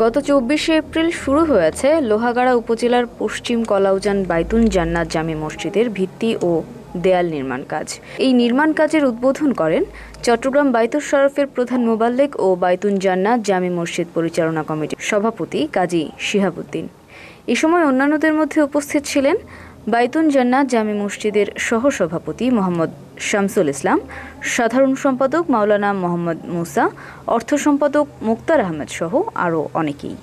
গত চব্বিশে এপ্রিল শুরু হয়েছে লোহাগাড়া উপজেলার পশ্চিম কলাউজান বাইতুন জান্নাত জামি মসজিদের ভিত্তি ও দেয়াল নির্মাণ কাজ এই নির্মাণ কাজের উদ্বোধন করেন চট্টগ্রাম বাইতুল শরফের প্রধান মোবাল্লেক ও বাইতুন জান্নাত জামি মসজিদ পরিচালনা কমিটির সভাপতি কাজী শিহাবুদ্দিন এ সময় অন্যান্যদের মধ্যে উপস্থিত ছিলেন বাইতুন জান্নাত জামি মসজিদের সহসভাপতি মোহাম্মদ শামসুল ইসলাম সাধারণ সম্পাদক মাওলানা মোহাম্মদ মুসা অর্থ সম্পাদক মুক্তার আহমেদ সহ আরও অনেকেই